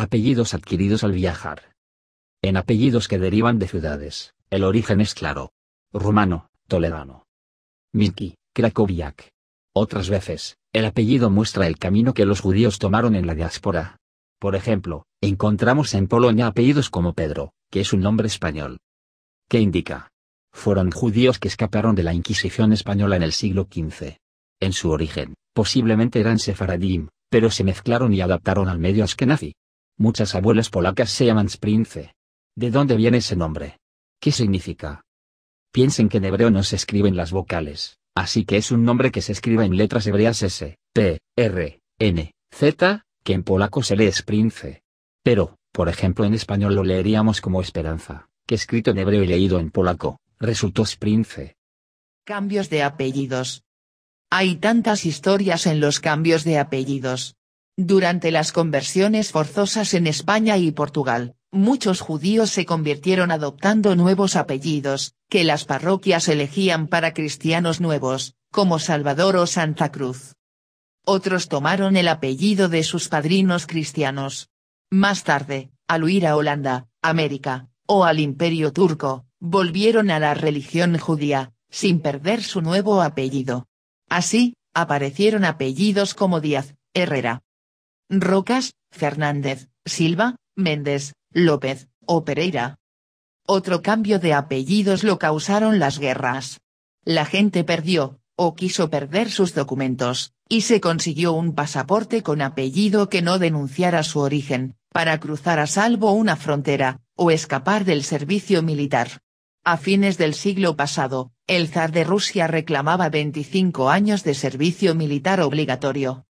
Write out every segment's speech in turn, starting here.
Apellidos adquiridos al viajar. En apellidos que derivan de ciudades, el origen es claro. Rumano, toledano. Milki, Krakowiak. Otras veces, el apellido muestra el camino que los judíos tomaron en la diáspora. Por ejemplo, encontramos en Polonia apellidos como Pedro, que es un nombre español. ¿Qué indica? Fueron judíos que escaparon de la Inquisición española en el siglo XV. En su origen, posiblemente eran sefaradim, pero se mezclaron y adaptaron al medio askenazi. Muchas abuelas polacas se llaman Sprince. ¿De dónde viene ese nombre? ¿Qué significa? Piensen que en hebreo no se escriben las vocales, así que es un nombre que se escribe en letras hebreas S, P, R, N, Z, que en polaco se lee Sprince. Pero, por ejemplo en español lo leeríamos como Esperanza, que escrito en hebreo y leído en polaco, resultó Sprince. Cambios de apellidos. Hay tantas historias en los cambios de apellidos. Durante las conversiones forzosas en España y Portugal, muchos judíos se convirtieron adoptando nuevos apellidos, que las parroquias elegían para cristianos nuevos, como Salvador o Santa Cruz. Otros tomaron el apellido de sus padrinos cristianos. Más tarde, al huir a Holanda, América, o al Imperio Turco, volvieron a la religión judía, sin perder su nuevo apellido. Así, aparecieron apellidos como Díaz, Herrera, Rocas, Fernández, Silva, Méndez, López, o Pereira. Otro cambio de apellidos lo causaron las guerras. La gente perdió, o quiso perder sus documentos, y se consiguió un pasaporte con apellido que no denunciara su origen, para cruzar a salvo una frontera, o escapar del servicio militar. A fines del siglo pasado, el zar de Rusia reclamaba 25 años de servicio militar obligatorio,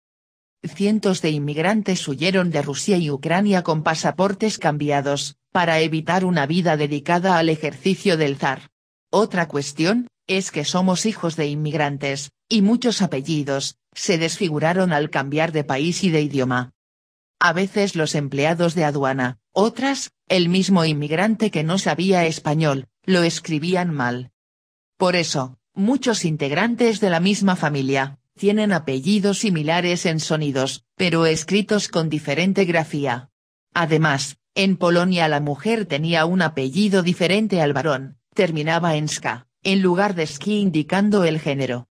cientos de inmigrantes huyeron de Rusia y Ucrania con pasaportes cambiados, para evitar una vida dedicada al ejercicio del zar. Otra cuestión, es que somos hijos de inmigrantes, y muchos apellidos, se desfiguraron al cambiar de país y de idioma. A veces los empleados de aduana, otras, el mismo inmigrante que no sabía español, lo escribían mal. Por eso, muchos integrantes de la misma familia, tienen apellidos similares en sonidos, pero escritos con diferente grafía. Además, en Polonia la mujer tenía un apellido diferente al varón, terminaba en ska, en lugar de ski indicando el género.